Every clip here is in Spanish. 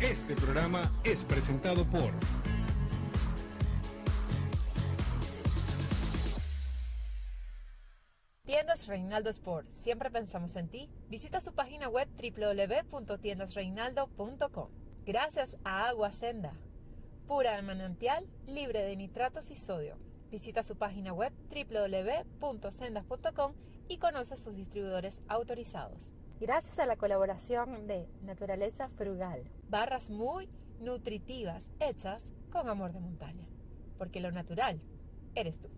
Este programa es presentado por... Tiendas Reinaldo Sport. Siempre pensamos en ti. Visita su página web www.tiendasreinaldo.com. Gracias a Agua Senda. Pura de manantial, libre de nitratos y sodio. Visita su página web www.sendas.com y conoce a sus distribuidores autorizados gracias a la colaboración de Naturaleza Frugal, barras muy nutritivas hechas con amor de montaña, porque lo natural eres tú.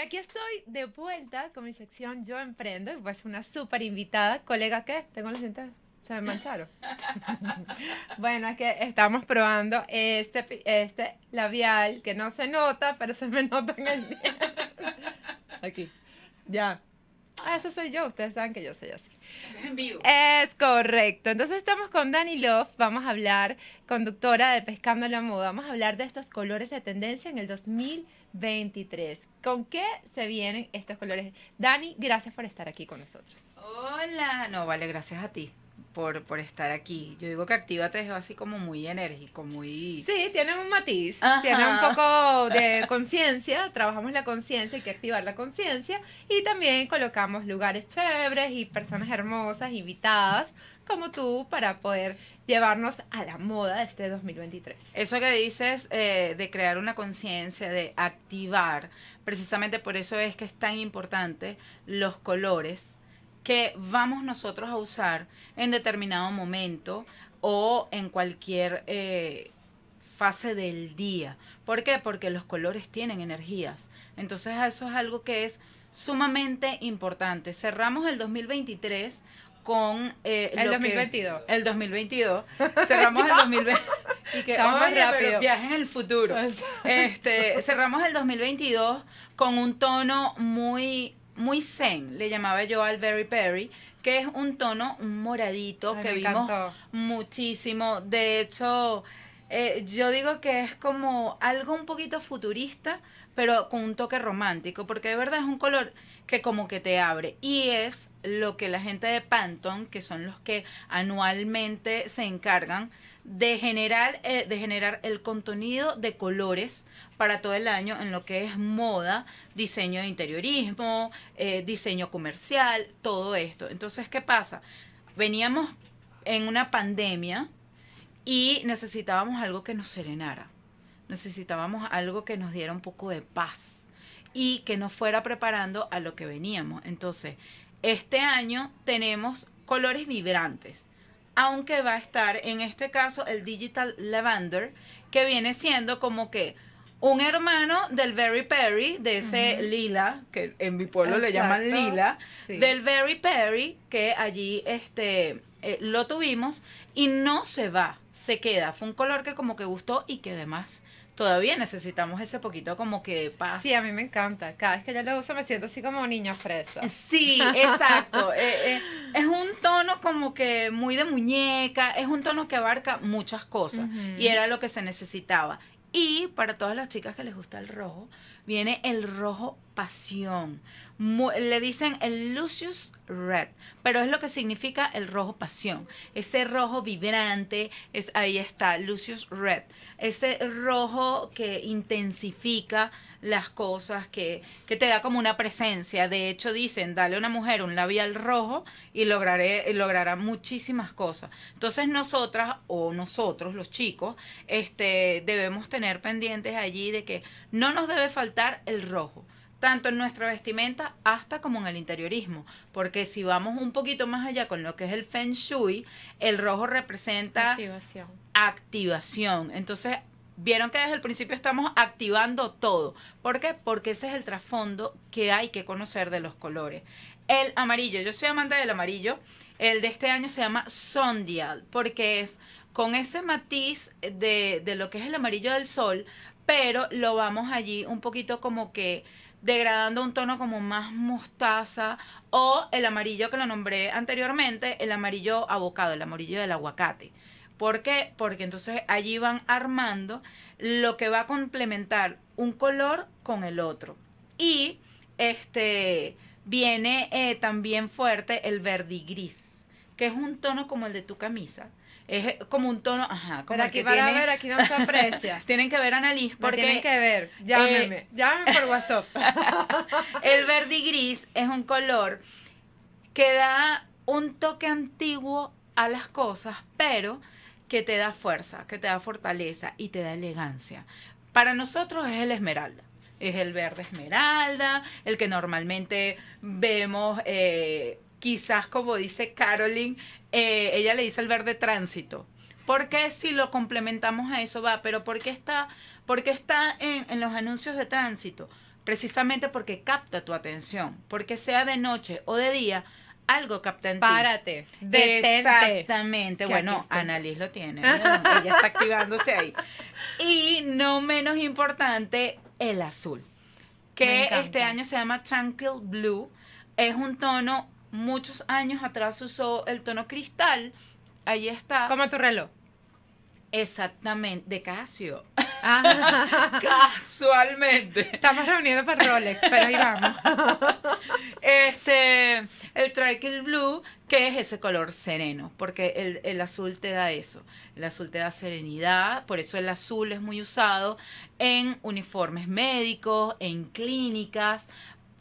aquí estoy de vuelta con mi sección Yo Emprendo. Y pues una súper invitada. Colega, ¿qué? Tengo los dientes. Se me mancharon. bueno, es que estamos probando este, este labial que no se nota, pero se me nota en el aquí. Ya. Ah, eso soy yo. Ustedes saben que yo soy así es vivo. Es correcto. Entonces estamos con Dani Love, vamos a hablar, conductora de Pescando la Moda, vamos a hablar de estos colores de tendencia en el 2023. ¿Con qué se vienen estos colores? Dani, gracias por estar aquí con nosotros. Hola, no, vale, gracias a ti por, por estar aquí. Yo digo que Actívate es así como muy enérgico, muy... Sí, tiene un matiz, tiene un poco de conciencia, trabajamos la conciencia, hay que activar la conciencia y también colocamos lugares chéveres y personas hermosas, invitadas como tú para poder llevarnos a la moda de este 2023. Eso que dices eh, de crear una conciencia, de activar, precisamente por eso es que es tan importante los colores que vamos nosotros a usar en determinado momento o en cualquier eh, fase del día. ¿Por qué? Porque los colores tienen energías. Entonces eso es algo que es sumamente importante. Cerramos el 2023 con eh, el 2022. el 2022. Cerramos el 2020 y que rápido. Viaje en el futuro. este, cerramos el 2022 con un tono muy muy zen, le llamaba yo al Berry Perry, que es un tono moradito que vimos muchísimo. De hecho, eh, yo digo que es como algo un poquito futurista, pero con un toque romántico, porque de verdad es un color que como que te abre. Y es lo que la gente de Pantone, que son los que anualmente se encargan eh, de generar, el contenido de colores para todo el año en lo que es moda, diseño de interiorismo, eh, diseño comercial, todo esto. Entonces, ¿qué pasa? Veníamos en una pandemia y necesitábamos algo que nos serenara, necesitábamos algo que nos diera un poco de paz y que nos fuera preparando a lo que veníamos. Entonces, este año tenemos colores vibrantes aunque va a estar en este caso el Digital Lavender, que viene siendo como que un hermano del Very Perry, de ese lila, que en mi pueblo le llaman lila, del Very Perry, que allí este, eh, lo tuvimos y no se va, se queda. Fue un color que como que gustó y que además todavía necesitamos ese poquito como que de paz. Sí, a mí me encanta. Cada vez que ya lo uso me siento así como niña fresa. Sí, exacto. Eh, eh, es un tono como que muy de muñeca, es un tono que abarca muchas cosas y era lo que se necesitaba. Y para todas las chicas que les gusta el rojo, viene el rojo pasión. le dicen el Lucius Red, pero es lo que significa el rojo pasión. Ese rojo vibrante, es, ahí está, Lucius Red. Ese rojo que intensifica las cosas, que, te da como una presencia. De hecho, dicen, dale a una mujer un labial rojo y, lograré, logrará muchísimas cosas. Entonces nosotras o nosotros, los chicos, este, debemos tener pendientes allí de que no nos debe faltar el rojo, tanto en nuestra vestimenta hasta como en el interiorismo, porque si vamos un poquito más allá con lo que es el feng shui, el rojo representa activación. Entonces, vieron que desde el principio estamos activando todo. ¿Por qué? Porque ese es el trasfondo que hay que conocer de los colores. El amarillo, yo soy amante del amarillo, el de este año se llama Sondial, porque es con ese matiz de, de, lo que es el amarillo del sol, pero lo vamos allí un poquito como que degradando un tono como más mostaza o el amarillo que lo nombré anteriormente, el amarillo abocado, el amarillo del aguacate. ¿Por qué? Porque entonces allí van armando lo que va a complementar un color con el otro. Y este viene eh, también fuerte el verde gris, que es un tono como el de tu camisa, es eh, como un tono, ajá, como Pero que para tienen, ver, aquí no se aprecia. tienen que ver, Annalise, porque... tienen que ver, llámeme, eh, por WhatsApp. el verde y gris es un color que da un toque antiguo a las cosas, pero que te da fuerza, que te da fortaleza y te da elegancia. Para nosotros es el esmeralda. Es el verde esmeralda, el que normalmente vemos eh, quizás como dice Carolyn, eh, ella le dice el verde tránsito. Porque si lo complementamos a eso va, pero ¿por qué está, porque está en, los anuncios de tránsito? Precisamente porque capta tu atención, porque sea de noche o de día, algo capta Párate, Exactamente. bueno, Annalise lo tiene. Ella está activándose ahí. Y no menos importante, el azul, que este año se llama Tranquil Blue. Es un tono muchos años atrás usó el tono cristal. Ahí está. Como tu reloj. Exactamente, de Casio. Ah. Casualmente. Estamos reuniendo para Rolex, pero ahí vamos. Este, el Trickle Blue, que es ese color sereno, porque el, el, azul te da eso. El azul te da serenidad, por eso el azul es muy usado en uniformes médicos, en clínicas,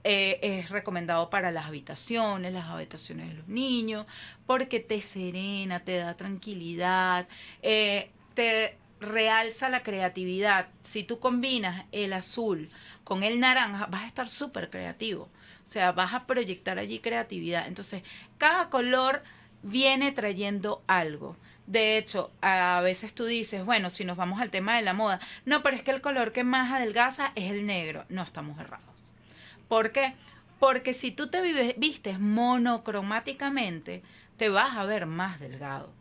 eh, es recomendado para las habitaciones, las habitaciones de los niños, porque te serena, te da tranquilidad, eh, te realza la creatividad. Si tú combinas el azul con el naranja, vas a estar súper creativo. O sea, vas a proyectar allí creatividad. Entonces, cada color viene trayendo algo. De hecho, a veces tú dices, bueno, si nos vamos al tema de la moda, no, pero es que el color que más adelgaza es el negro. No estamos errados. ¿Por qué? Porque si tú te vistes monocromáticamente, te vas a ver más delgado.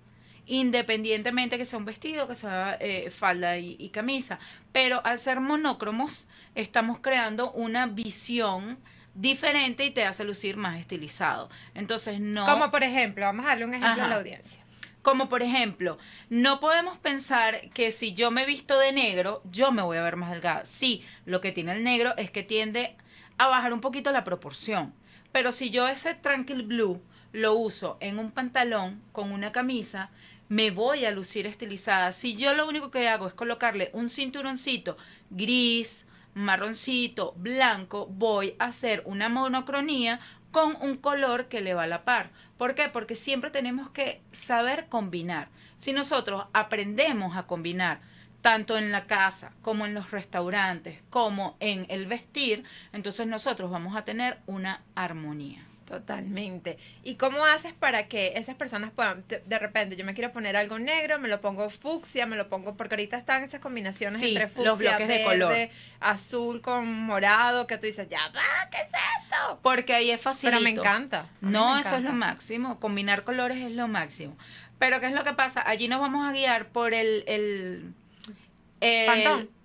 Independientemente que sea un vestido, que sea eh, falda y, camisa. Pero al ser monocromos estamos creando una visión diferente y te hace lucir más estilizado. Entonces, no. Como por ejemplo, vamos a darle un ejemplo a la audiencia. Como por ejemplo, no podemos pensar que si yo me visto de negro, yo me voy a ver más delgada. Sí, lo que tiene el negro es que tiende a a bajar un poquito la proporción. Pero si yo ese Tranquil Blue lo uso en un pantalón con una camisa, me voy a lucir estilizada. Si yo lo único que hago es colocarle un cinturoncito gris, marroncito, blanco, voy a hacer una monocronía con un color que le va a la par. ¿Por qué? Porque siempre tenemos que saber combinar. Si nosotros aprendemos a combinar tanto en la casa como en los restaurantes, como en el vestir, entonces nosotros vamos a tener una armonía. Totalmente. ¿Y cómo haces para que esas personas puedan, de repente, yo me quiero poner algo negro, me lo pongo fucsia, me lo pongo, porque ahorita están esas combinaciones entre fucsia, los bloques de color. azul con morado, que tú dices, ya va, ¿qué es esto? Porque ahí es fácil. Pero me encanta. No, eso es lo máximo. Combinar colores es lo máximo. Pero ¿qué es lo que pasa? Allí nos vamos a guiar por el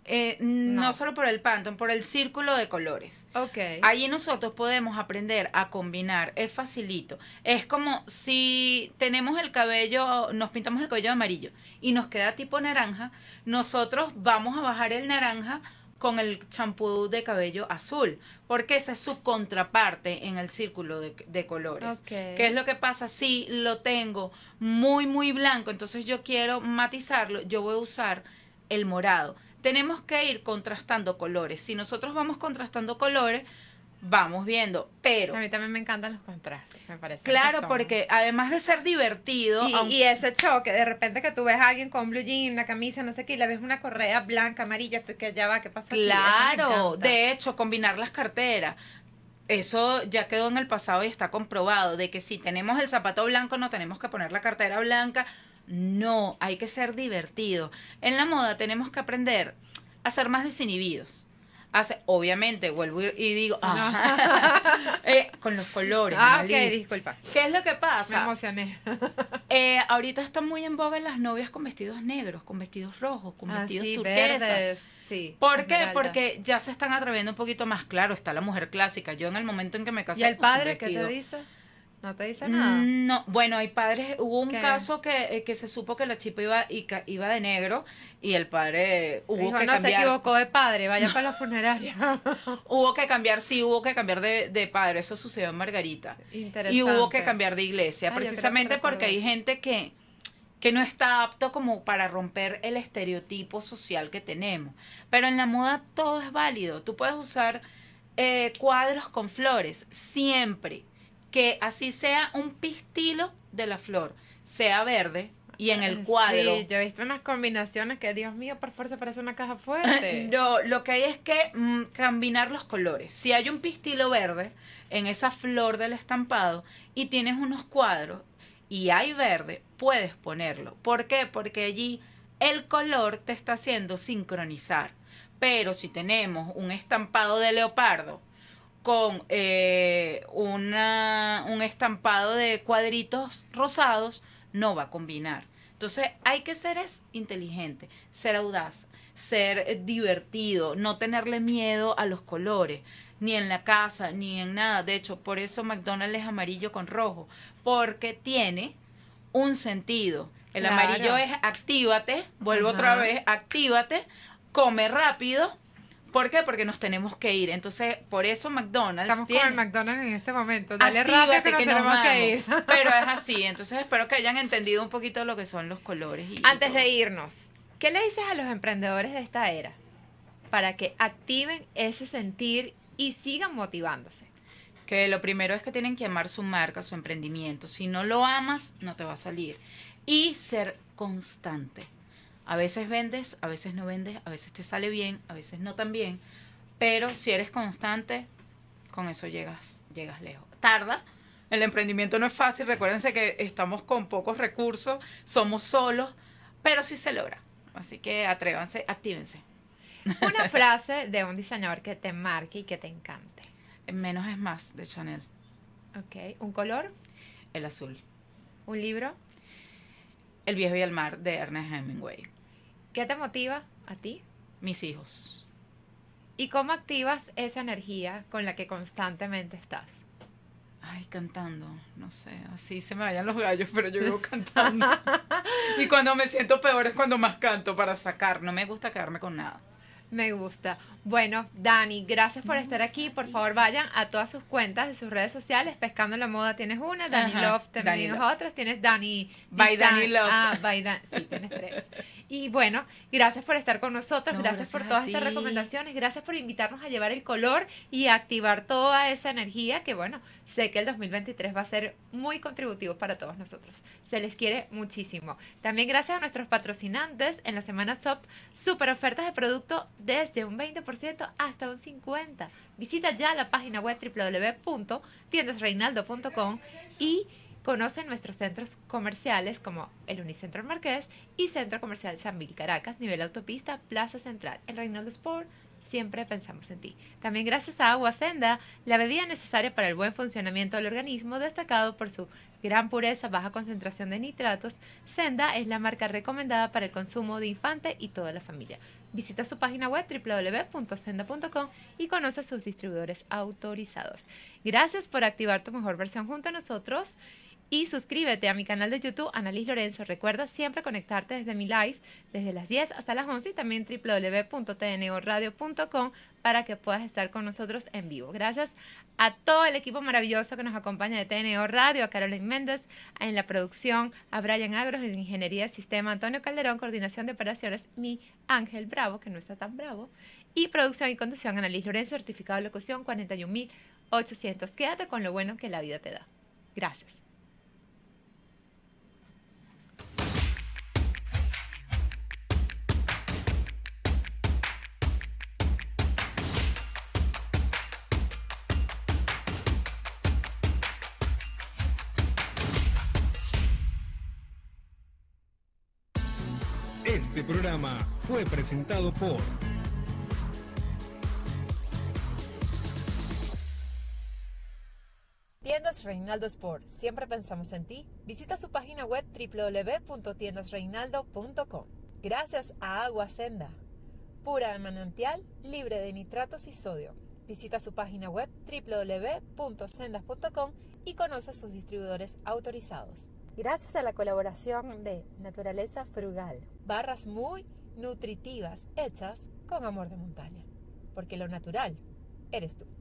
eh, no. solo por el Pantone, por el círculo de colores. Ok. Allí nosotros podemos aprender a combinar, es facilito. Es como si tenemos el cabello, nos pintamos el cabello amarillo y nos queda tipo naranja, nosotros vamos a bajar el naranja con el champú de cabello azul, porque esa es su contraparte en el círculo de, colores. ¿Qué es lo que pasa si lo tengo muy, muy blanco? Entonces yo quiero matizarlo, yo voy a usar el morado. Tenemos que ir contrastando colores. Si nosotros vamos contrastando colores, vamos viendo, pero... A mí también me encantan los contrastes, me parece. Claro, porque además de ser divertido... Y, ese choque, de repente que tú ves a alguien con blue jean, una camisa, no sé qué, y le ves una correa blanca, amarilla, tú que allá va, ¿qué pasa? Claro, de hecho, combinar las carteras eso ya quedó en el pasado y está comprobado, de que si tenemos el zapato blanco no tenemos que poner la cartera blanca. No, hay que ser divertido. En la moda tenemos que aprender a ser más desinhibidos hace, obviamente, vuelvo y digo, ah. Ah, eh, con los colores. Ah, ok, disculpa. ¿Qué es lo que pasa? Me emocioné. Eh, ahorita están muy en boga las novias con vestidos negros, con vestidos rojos, con ah, vestidos sí, Sí, ¿Por qué? Porque ya se están atreviendo un poquito más. Claro, está la mujer clásica. Yo en el momento en que me casé. ¿Y el pues, padre qué te dice? ¿No te dice nada? Mm, no, bueno, hay padres, hubo un caso eh, que, se supo que la chipa iba, iba de negro y el padre hubo que no, se equivocó de padre, vaya para la funeraria. hubo que cambiar, sí, hubo que cambiar de, de padre, eso sucedió en Margarita. Interesante. Y hubo que cambiar de iglesia, ah, precisamente porque hay gente que que no está apto como para romper el estereotipo social que tenemos. Pero en la moda todo es válido. Tú puedes usar eh, cuadros con flores, siempre que así sea un pistilo de la flor, sea verde, y en el cuadro. Sí, yo he visto unas combinaciones que, Dios mío, por fuerza parece una caja fuerte. no, lo que hay es que mm, combinar los colores. Si hay un pistilo verde en esa flor del estampado y tienes unos cuadros y hay verde, puedes ponerlo. ¿Por qué? Porque allí el color te está haciendo sincronizar. Pero si tenemos un estampado de leopardo con eh, un estampado de cuadritos rosados, no va a combinar. Entonces hay que ser inteligente, ser audaz, ser divertido, no tenerle miedo a los colores, ni en la casa, ni en nada. De hecho, por eso McDonald's es amarillo con rojo, porque tiene un sentido. El amarillo es actívate, vuelvo otra vez, actívate, come rápido ¿Por qué? Porque nos tenemos que ir. Entonces, por eso McDonald's. Estamos con el McDonald's en este momento. Dale rápido que, nos tenemos que ir. Pero es así. Entonces, espero que hayan entendido un poquito lo que son los colores. Antes de irnos, ¿qué le dices a los emprendedores de esta era para que activen ese sentir y sigan motivándose? Que lo primero es que tienen que amar su marca, su emprendimiento. Si no lo amas, no te va a salir. Y ser constante a veces vendes, a veces no vendes, a veces te sale bien, a veces no tan bien, pero si eres constante, con eso llegas, llegas lejos. Tarda, el emprendimiento no es fácil, recuérdense que estamos con pocos recursos, somos solos, pero sí se logra. Así que atrévanse, actívense. Una frase de un diseñador que te marque y que te encante. Menos es más, de Chanel. Ok, ¿un color? El azul. ¿Un libro? El viejo y el mar, de Ernest Hemingway. ¿Qué te motiva a ti? Mis hijos. ¿Y cómo activas esa energía con la que constantemente estás? Ay, cantando, no sé, así se me vayan los gallos, pero yo vivo cantando. y cuando me siento peor es cuando más canto para sacar, no me gusta quedarme con nada. Me gusta. Bueno, Dani, gracias por estar aquí. Por favor, vayan a todas sus cuentas de sus redes sociales. Pescando la Moda tienes una, Dani Love también tienes otras, tienes Dani... By Dani Love. Ah, by Dani. sí, tienes tres. Y bueno, gracias por estar con nosotros, gracias, por todas estas recomendaciones, gracias por invitarnos a llevar el color y a activar toda esa energía que bueno, sé que el 2023 va a ser muy contributivo para todos nosotros. Se les quiere muchísimo. También gracias a nuestros patrocinantes en la semana SOP, super ofertas de producto desde un 20% hasta un 50%. Visita ya la página web www.tiendasreinaldo.com y Conoce nuestros centros comerciales como el Unicentro Marqués y Centro Comercial San Caracas, nivel autopista, Plaza Central. El Reynaldo Sport siempre pensamos en ti. También gracias a Agua Senda, la bebida necesaria para el buen funcionamiento del organismo, destacado por su gran pureza, baja concentración de nitratos, Senda es la marca recomendada para el consumo de infante y toda la familia. Visita su página web www.senda.com y conoce sus distribuidores autorizados. Gracias por activar tu mejor versión junto a nosotros y suscríbete a mi canal de YouTube Annalise Lorenzo. Recuerda siempre conectarte desde mi live desde las 10 hasta las 11 y también www.tnoradio.com para que puedas estar con nosotros en vivo. Gracias a todo el equipo maravilloso que nos acompaña de TNO Radio, a Carolyn Méndez en la producción, a Brian Agros en Ingeniería de Sistema, Antonio Calderón, Coordinación de Operaciones, mi Ángel Bravo, que no está tan bravo, y Producción y Conducción, Annalise Lorenzo, certificado de locución 41800. Quédate con lo bueno que la vida te da. Gracias. Este programa fue presentado por... Tiendas Reinaldo Sport, siempre pensamos en ti. Visita su página web www.tiendasreinaldo.com. Gracias a Agua Senda, pura de manantial, libre de nitratos y sodio. Visita su página web www.sendas.com y conoce a sus distribuidores autorizados. Gracias a la colaboración de Naturaleza Frugal barras muy nutritivas hechas con amor de montaña, porque lo natural eres tú.